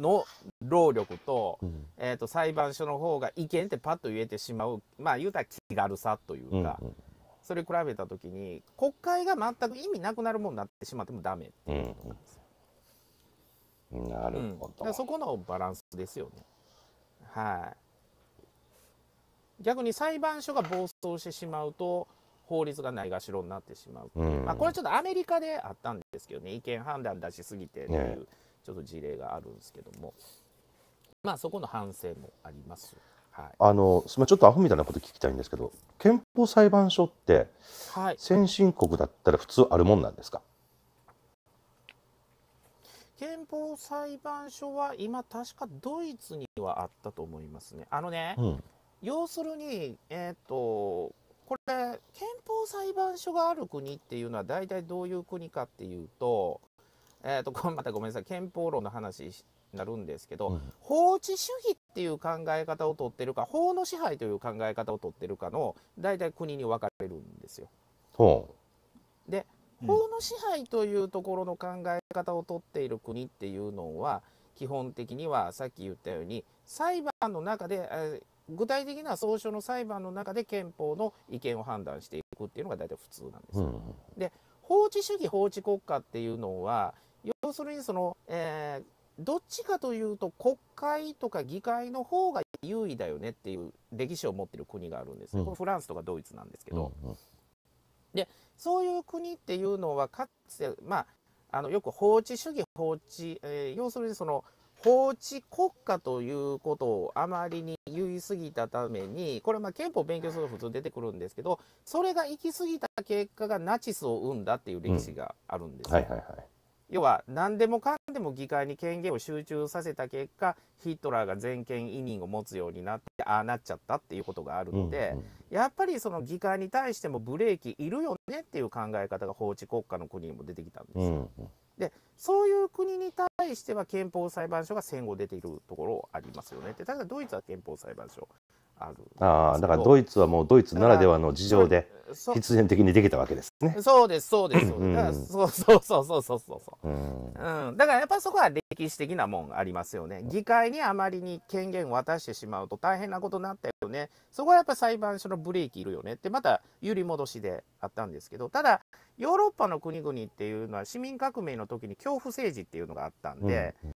の労力と、うんえー、と裁判所の方が意見ってパッと言えてしまう、まあ言うたら気軽さというか、うんそれ比べたときに、国会が全く意味なくなるものになってしまってもダメっていうことなんですうんなるほそこのバランスですよね。はい。逆に裁判所が暴走してしまうと、法律がないがしろになってしまう、うん、まあ、これちょっとアメリカであったんですけどね、意見判断出しすぎてという、ちょっと事例があるんですけども、まあ、そこの反省もあります。はい、あのちょっとアホみたいなこと聞きたいんですけど憲法裁判所って、はい、先進国だったら普通あるもんなんですか憲法裁判所は今確かドイツにはあったと思いますね。あのね、うん要するに、えーと、これ憲法裁判所がある国っていうのは大体どういう国かっていうと,、えーと、またごめんなさい憲法論の話になるんですけど、うん、法治主義っていう考え方をとってるか法の支配という考え方をとってるかの大体国に分かれるんですよ。で法の支配というところの考え方をとっている国っていうのは基本的にはさっき言ったように裁判の中で、えー具体的な総書の裁判の中で憲法の違憲を判断していくっていうのが大体普通なんです。うん、で法治主義法治国家っていうのは要するにその、えー、どっちかというと国会とか議会の方が優位だよねっていう歴史を持ってる国があるんですね、うん、これフランスとかドイツなんですけど、うんうん、でそういう国っていうのはかつてまああのよく法治主義法治、えー、要するにその法治国家ということをあまりに言い過ぎたために、これま憲法勉強すると普通出てくるんですけど、それが行き過ぎた結果がナチスを生んだっていう歴史があるんですよ。うんはいはいはい、要は何でもかんでも議会に権限を集中させた結果ヒトラーが全権委任を持つようになってああなっちゃったっていうことがあるので、うんうん、やっぱりその議会に対してもブレーキいるよねっていう考え方が法治国家の国にも出てきたんですよ。うんうんでそういう国に対しては憲法裁判所が戦後出ているところありますよねでただドイツは憲法裁判所あるあだからドイツはもうドイツならではの事情で必然的にできたわけですね。そうですそうですそうです。そうそうそうそうそうそう。うん、うん、だからやっぱそこは歴史的なもんありますよね。議会にあまりに権限を渡してしまうと大変なことになったよね。そこはやっぱ裁判所のブレーキいるよねってまた揺り戻しであったんですけど、ただヨーロッパの国々っていうのは市民革命の時に恐怖政治っていうのがあったんで、うん、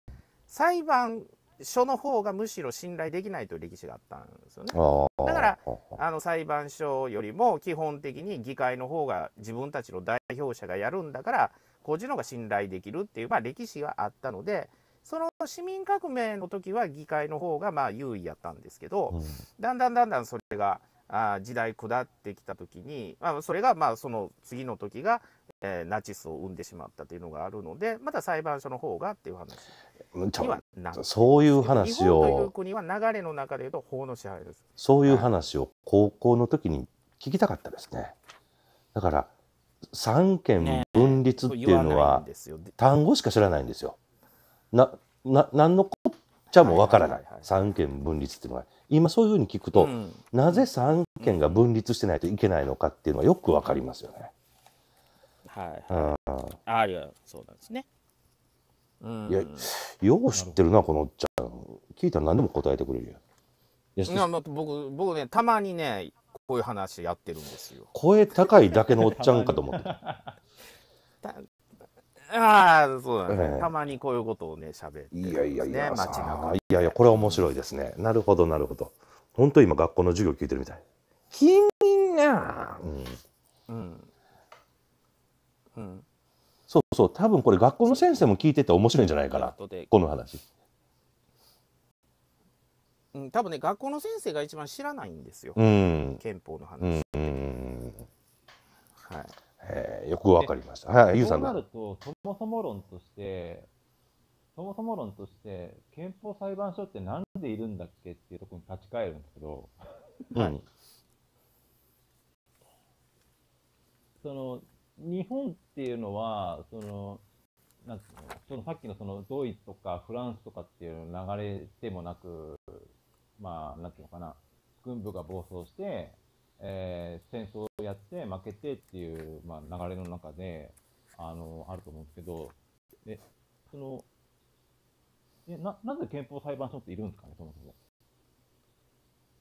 裁判書の方がむしろ信頼できないという歴史があったんですよね。だからあの裁判所よりも基本的に議会の方が自分たちの代表者がやるんだからこっちの方が信頼できるっていう、まあ、歴史はあったのでその市民革命の時は議会の方がまあ優位やったんですけど、だんだんだんだんそれがあ時代下ってきた時に、まあ、それがまあその次の時が、えー、ナチスを生んでしまったというのがあるのでまだ裁判所の方がっていう話にはなそういう話を日本という国は流れの中でうと法の支配ですそういう話を高校の時に聞きたかったですねだから三権分立っていうのは、単語しか知らないんですよ。なな何のこっちゃもわからない三権分立っていうのは。今そういうふうに聞くと、うん、なぜ三県が分立してないといけないのかっていうのはよくわかりますよね。はい、うん、ありはそうなんですね。うん、いやよう知ってるなこのおっちゃん聞いたら何でも答えてくれるよ。いや僕僕ねたまにねこういう話やってるんですよ。声高いだけのおっちゃんかと思って ああ、そうだね、えー、たまにこういうことをね、喋って、ね、いやいやいや、街中。いやいや、これは面白いですね。なるほど、なるほど。本当今、学校の授業聞いてるみたい。金が。うん。うん。うん。そうそう、多分これ学校の先生も聞いてて面白いんじゃないかな。この話。うん、多分ね、学校の先生が一番知らないんですよ。うん、憲法の話。うん。はい。えよくわかりました。はい、ゆうさんそうなると、そもそも論として、そもそも論として、憲法裁判所ってなんでいるんだっけっていうところに立ち返るんですけど、うその日本っていうのは、そのなんうのそのさっきのそのドイツとかフランスとかっていう流れでもなく、まあ、なんていうのかな、軍部が暴走して、えー、戦争をやって負けてっていう、まあ、流れの中で、あの、あると思うんですけど、え、その、え、な、なぜ憲法裁判所っているんですかね、そもそも。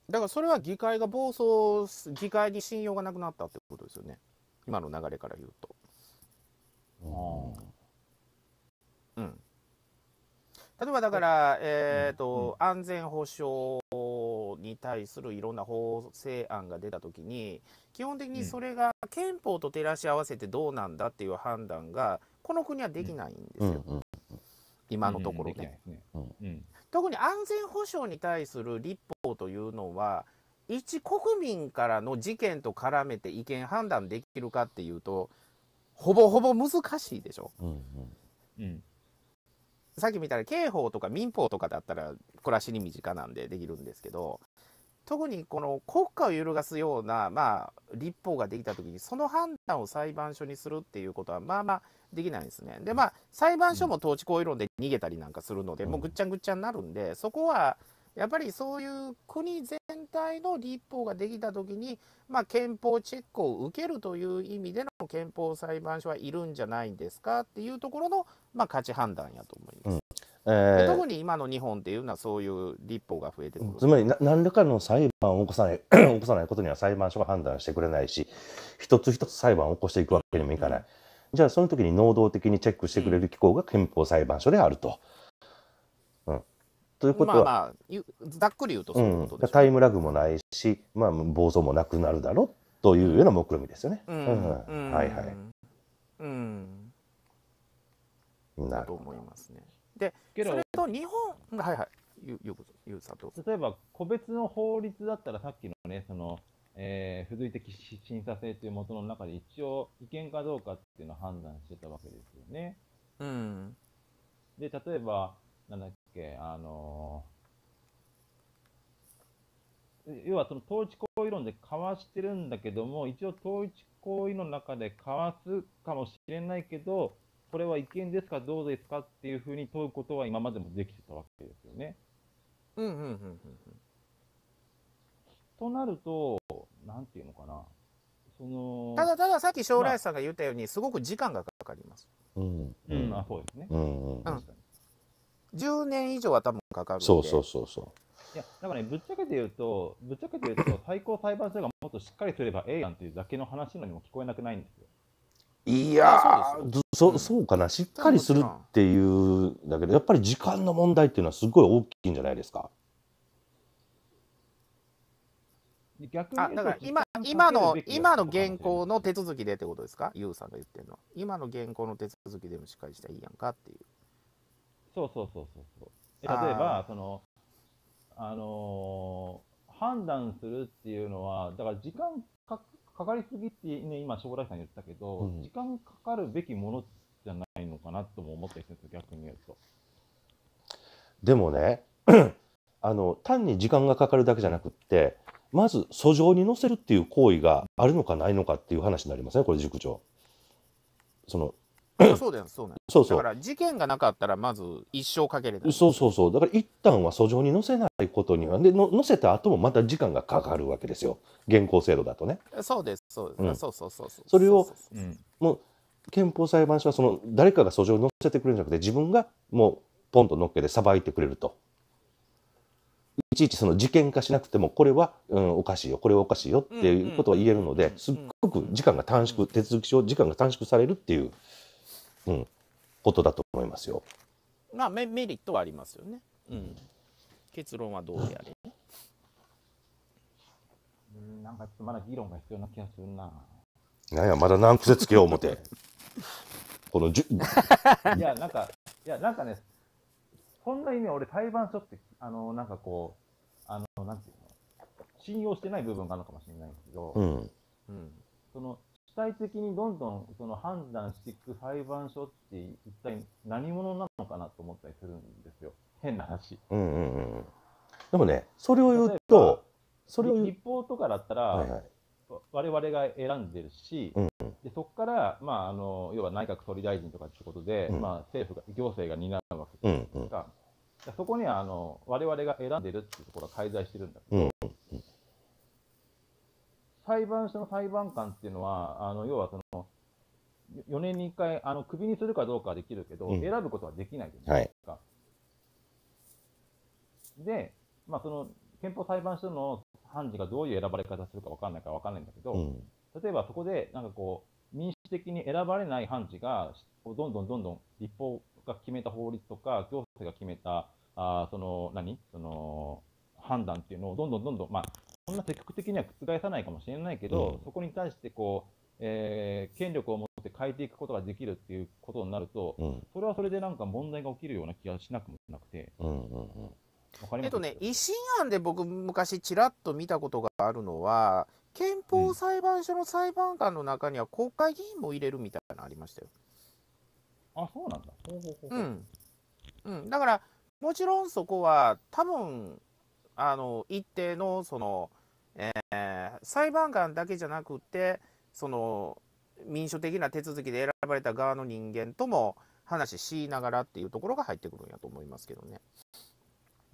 だからそれは議会が暴走、議会に信用がなくなったってことですよね。今の流れから言うと。うん。例えばだから、えっ、ー、と、うん、安全保障に対するいろんな法制案が出た時に基本的にそれが憲法と照らし合わせてどうなんだっていう判断がこの国はできないんですよ、うんうん、今のところねね、特に安全保障に対する立法というのは一国民からの事件と絡めて意見判断できるかっていうとほぼほぼ難しいでしょ。うんうんうんさっき見たら刑法とか民法とかだったら暮らしに身近なんでできるんですけど特にこの国家を揺るがすような、まあ、立法ができた時にその判断を裁判所にするっていうことはまあまあできないんですね。でまあ裁判所も統治行為論で逃げたりなんかするのでもうぐっちゃぐっちゃになるんでそこはやっぱりそういう国全体の立法ができた時に、まあ、憲法チェックを受けるという意味での憲法裁判所はいるんじゃないんですかっていうところの、まあ、価値判断やと思います。うんえー、特に今の日本っていうのはそういう立法が増えてくるつまり何らかの裁判を起こさない 起こさないことには裁判所が判断してくれないし一つ一つ裁判を起こしていくわけにもいかない、うん、じゃあその時に能動的にチェックしてくれる機構が憲法裁判所であると、うん、ということは、まあまあ、ざっくり言うとそういうこと、ねうん、タイムラグもないし、まあ、暴走もなくなるだろうというような目論みですよね。はいはい。うん。なると思いますね。で、それと日本はいはい。ゆゆゆさと例えば個別の法律だったらさっきのねその、えー、付随的審査制というとの中で一応違憲かどうかっていうのを判断してたわけですよね。うん、で例えばなんだっけ、あのー、要はその統一行為論でかわしてるんだけども、一応統一行為の中でかわすかもしれないけど、これは違憲ですかどうですかっていうふうに問うことは今までもできてたわけですよね。うんうんうんうん。となると、なんていうのかな。そのただたださっき将来さんが言ったように、まあ、すごく時間がかかります。うん、うん、あそうですね。うん、うん、10年以上は多分かかるそうそうそうそういやだからねぶっちゃけて言うとぶっちゃけて言うと 最高裁判所がもっとしっかりすればええやんっていうだけの話にも聞こえなくないんですよいやそそうかなしっかりするっていうだけどやっぱり時間の問題っていうのはすごい大きいんじゃないですか逆にあだから今今の今の現行の手続きでってことですか、ユウさんが言ってるのは。今の現行の手続きでもしっかりしたらいいやんかっていう。そうそうそうそうそう。例えば、その、あのー、判断するっていうのは、だから時間かかかりすぎって、ね、今、将来さん言ったけど、うん、時間かかるべきものじゃないのかなとも思ったりするんですよ、逆に言うと。でもね、あの、単に時間がかかるだけじゃなくって、まず訴状に載せるっていう行為があるのかないのかっていう話になりますね、これ、塾長。そのそうだよ、そうだよ。そうそうだから事件がなかったら、まず一生かけれそうそうそう。だから一旦は訴状に載せないことには、で、の載せた後もまた時間がかかるわけですよ。現行制度だとね。そうです、そうです。うん、そうそうそうそう。それを、うもう、憲法裁判所はその誰かが訴状に載せてくれるんじゃなくて自分がもうポンと乗っけて裁いてくれるといちいちその事件化しなくてもこれは、うん、おかしいよこれはおかしいよっていうことは言えるのですっごく時間が短縮手続き上時間が短縮されるっていううん、ことだと思いますよ。まあメメリットはありますよね。うん、結論はどうやあれ、ね。なんかまだ議論が必要な気がするな。なんや、まだ何癖つけよう思て。このじゅ いや、なんか、いや、なんかね、そんな意味、俺、裁判所って、あの、なんかこう、あの、なんていうの、信用してない部分があるのかもしれないですけど、うん。うん、その、主体的にどんどんその判断していく裁判所って一体何者なのかなと思ったりするんですよ変な話、うんうんうん、でもねそれを言うとそれを立法とかだったら、われわれ我々が選んでるし、うんうん、でそこから、まあ、あの要は内閣総理大臣とかていうことで、うん、まあ、政府が行政が担うわけじゃないですか、うんうん、そこにはあの我々が選んでるっていうところは介在してるんだけど、うん裁判所の裁判官っていうのは、あの要はその4年に1回、あのクビにするかどうかはできるけど、うん選ぶことはできないじゃないですか。で、まあ、その憲法裁判所の判事がどういう選ばれ方するか分かんないから分かんないんだけど、うん例えばそこでなんかこう民主的に選ばれない判事がどんどんどんどん立法が決めた法律とか行政が決めたあその何その判断っていうのをどんどんどんどん、まあ、そんな積極的には覆さないかもしれないけど、うん、そこに対してこう、えー、権力を持って変えていくことができるっていうことになると、うん、それはそれでなんか問題が起きるような気がしなくもなくて。うんうんうんえっとね、維新案で僕、昔、ちらっと見たことがあるのは、憲法裁判所の裁判官の中には国会議員も入れるみたいなのありましたよ。あ、そうなんだ。ほうほうほううん。うん、だから、もちろんそこは、多分あの一定のそのえー、裁判官だけじゃなくてその民主的な手続きで選ばれた側の人間とも話しながらっていうところが入ってくるんやと思いますけどね。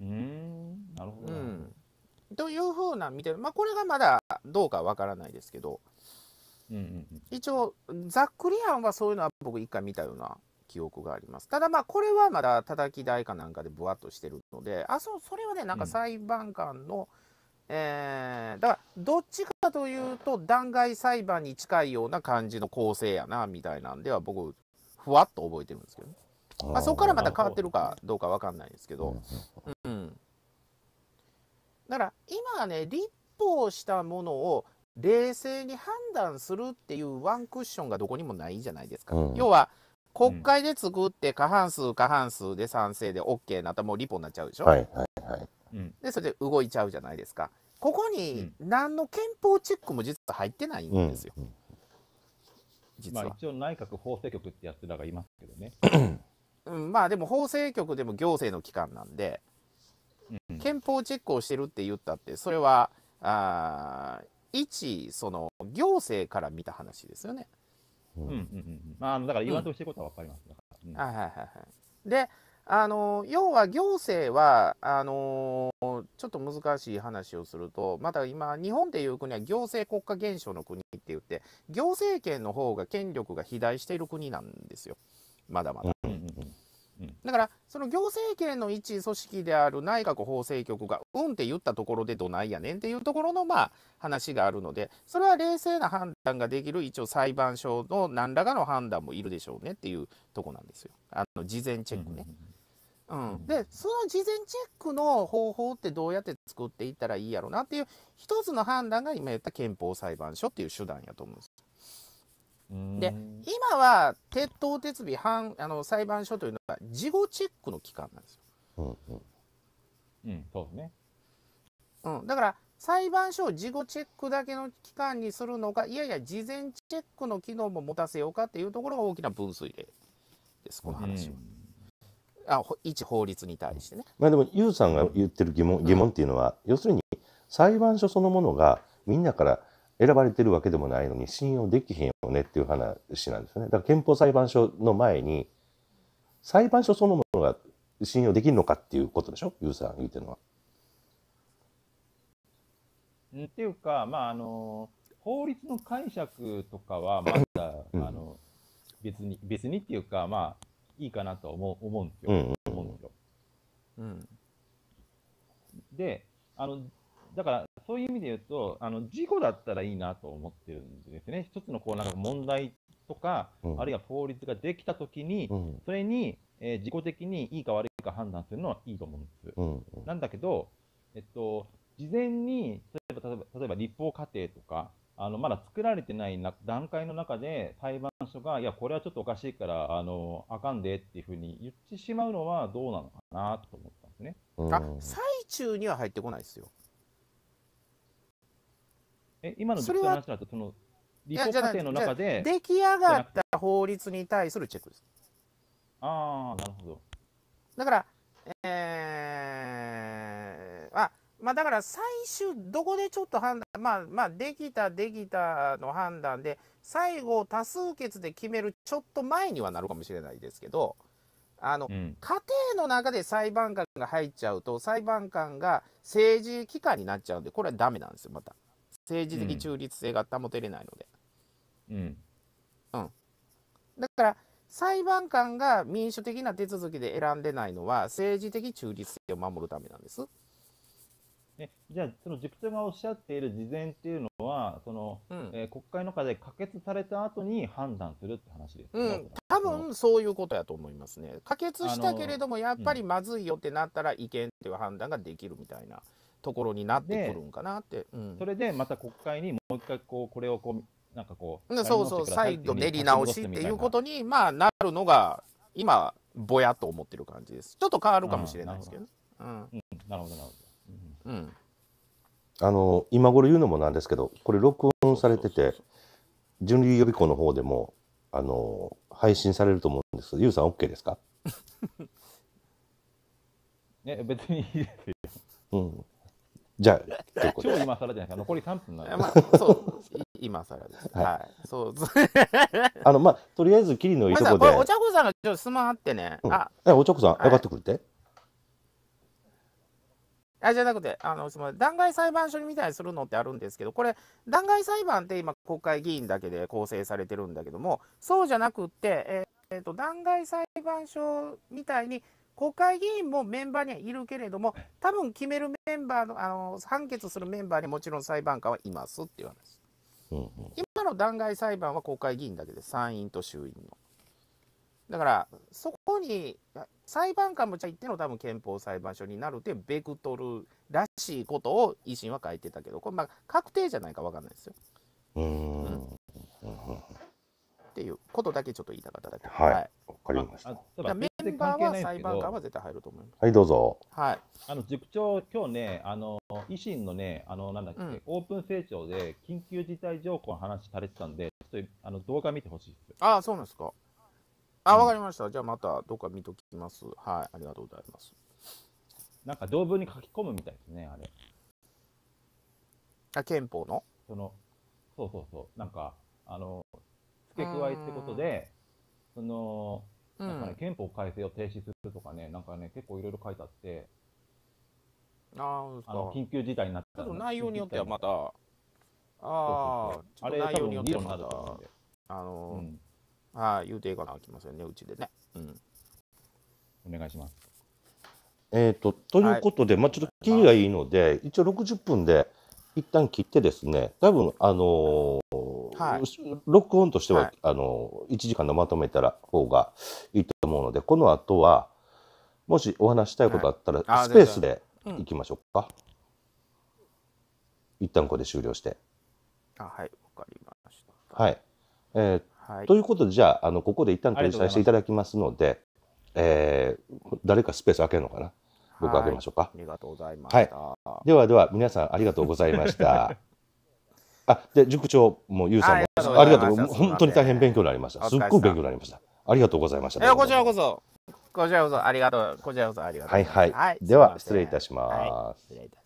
うんなるほど、ね、うん、というふうな見てる、まあ、これがまだどうかわからないですけど、うんうんうん、一応ざっくり案はそういうのは僕一回見たような記憶があります。ただまあこれはまだ叩き台かなんかでぶわっとしてるのであそそれはねなんか裁判官の、うんえー、だからどっちかというと弾劾裁判に近いような感じの構成やなみたいなんでは僕ふわっと覚えてるんですけど、ね、まあ、そこからまた変わってるかどうか分かんないですけど、うん、だから今ね立法したものを冷静に判断するっていうワンクッションがどこにもないじゃないですか。うん、要は国会で作って過半数過半数で賛成で OK なっらもう立法になっちゃうでしょ。はいはいはいでそれで動いちゃうじゃないですかここに何の憲法チェックも実は入ってないんですよ、実は、まあ、一応内閣法制局ってやつらがいますけどね、うん、まあでも法制局でも行政の機関なんで、憲法チェックをしてるって言ったってそれはあ一その行政から見た話ですよね。うんうんうん、まあだから言わんとしてることは分かります、うん、はいはいはいはい。であの要は行政はあのちょっと難しい話をすると、また今、日本でいう国は行政国家現象の国って言って、行政権の方が権力が肥大している国なんですよ、まだまだ。だから、その行政権の一組織である内閣法制局が、うんって言ったところでどないやねんっていうところの、まあ、話があるので、それは冷静な判断ができる、一応裁判所の何らかの判断もいるでしょうねっていうとこなんですよ。あの、事前チェックね。うん、でその事前チェックの方法ってどうやって作っていったらいいやろなっていう一つの判断が今言った憲法裁判所っていう手段やと思うんです。で今は鉄道鉄尾反あの裁判所というのは事後チェックの機関なんですよ。うん、うん、そうね、うん、だから裁判所を事後チェックだけの機関にするのかいやいや事前チェックの機能も持たせようかっていうところが大きな分水嶺ですこの話は。うんあ一法律に対してね。まあ、でも、ユウさんが言ってる疑問疑問っていうのは、うん、要するに裁判所そのものがみんなから選ばれてるわけでもないのに信用できへんよねっていう話なんですね。だから憲法裁判所の前に裁判所そのものが信用できるのかっていうことでしょ、ユウさん言ってるのは。っていうか、まああの法律の解釈とかはまだ、うん、あの別に別にっていうか、まあ、いいかなと思う思うんですよ。うん思うんですよ。うん、であの、だからそういう意味で言うと、あの事故だったらいいなと思ってるんですね。一つのこうなんか問題とか、うん、あるいは法律ができたときに、うん、それに、えー、自己的にいいか悪いか判断するのはいいと思うんです。うんうん、なんだけど、えっと、事前に例えば例えば立法過程とか、あのまだ作られてないな段階の中で裁判所が、いや、これはちょっとおかしいから、あのあかんでっていうふうに言ってしまうのはどうなのかなと思ったんですね。あ最中には入ってこないですよ。え今の実際の話だと、その立法過程の中で。出来上がった法律に対するチェックです。ああ、なるほど。だから、えー、まあ、だから最終、どこでちょっと判断、まあ、まあ、できた、できたの判断で、最後、多数決で決めるちょっと前にはなるかもしれないですけど、あの、うん、家庭の中で裁判官が入っちゃうと、裁判官が政治機関になっちゃうんで、これはダメなんですよ、また。政治的中立性が保てれないので。うん。うん。だから、裁判官が民主的な手続きで選んでないのは、政治的中立性を守るためなんです。ね、じゃあ、その塾長がおっしゃっている事前っていうのは、その、うん、えー、国会の中で可決された後に判断するって話です、うん、多分そういうことやと思いますね。可決したけれども、やっぱりまずいよってなったら、違憲っていう判断ができるみたいなところになってくるんかなって。うん、それでまた国会にもう一回こう、これをこう、なんかこう、そうそう、再度練り直しっていうことに、まあ、なるのが、今、ぼやっと思ってる感じです。ちょっと変わるかもしれないですけど。うん、なるほど、なるほど。うん、あの今頃言うのもなんですけどこれ録音されてて準流予備校の方でもあの配信されると思うんですゆうさん OK ですかね 別にいいですよ、うん、じゃあ結構超今更じゃないですか残り三分なんまあ、そう今更ですはい、はい、そう あのまあとりあえずキリのいいとこで、お茶子さんがちょっと質問あってね、うん、あお茶子さん上がってくるってあじゃなくてあのその弾劾裁判所みたいにするのってあるんですけどこれ弾劾裁判って今国会議員だけで構成されてるんだけどもそうじゃなくって、えー、えー、と弾劾裁判所みたいに国会議員もメンバーにはいるけれども多分決めるメンバーのあの判決するメンバーにもちろん裁判官はいますっていう話、うんうん、今の弾劾裁判は国会議員だけで参院と衆院の。だからそこに裁判官もじゃ言っての多分憲法裁判所になるってベクトルらしいことを維新は書いてたけどこれまあ確定じゃないか分かんないですよ。うん、っていうことだけちょっと言いたかっただけ。はい。わ、はい、かりました。メンバーは裁判官は絶対入ると思います。はい、どうぞ。はい。あの塾長、今日ね、あの維新のね、あのなんだっけ、うん、オープン成長で緊急事態条項の話されてたんで、ちょっとあの動画見てほしいです。ああ、そうなんですか。あ、わかりました。じゃあまたどっか見ときます。はい、ありがとうございます。なんか同文に書き込むみたいですね、あれ。あ、憲法のその、そうそうそう。なんか、あの、付け加えってことで、その、なんかね、憲法改正を停止するとかね、なんかね、結構いろいろ書いてあって、ああの緊急事態になったちょ内容によってはまた、ああ、あれ、内容によってはまた、あのーうんはい、言うていいかな来ませんね、うちでね。うん。お願いします。えっ、ー、と、ということで、はい、まあちょっとキーがいいので、一応60分で一旦切ってですね、多分あのー、はい、ロックオンとしては、はい、あのー、1時間のまとめたら方がいいと思うので、この後は、もしお話したいことあったら、スペースでいきましょうか。うん、一旦ここで終了して。あはい、わかりました。はい。えっ、ー、はい、ということでじゃああのここで一旦停り返していただきますのでえー、誰かスペース開けるのかな僕開けましょうか。ありがとうございました、はい、ではでは皆さんありがとうございました。あで塾長もゆうさんもありがとう本当に大変勉強になりました。すっごい勉強になりました。ありがとうございました。こちらこそこちらこそありがとうこちらこそありがとう。はいはい。はい、では失礼いたします。はい、失礼いたします。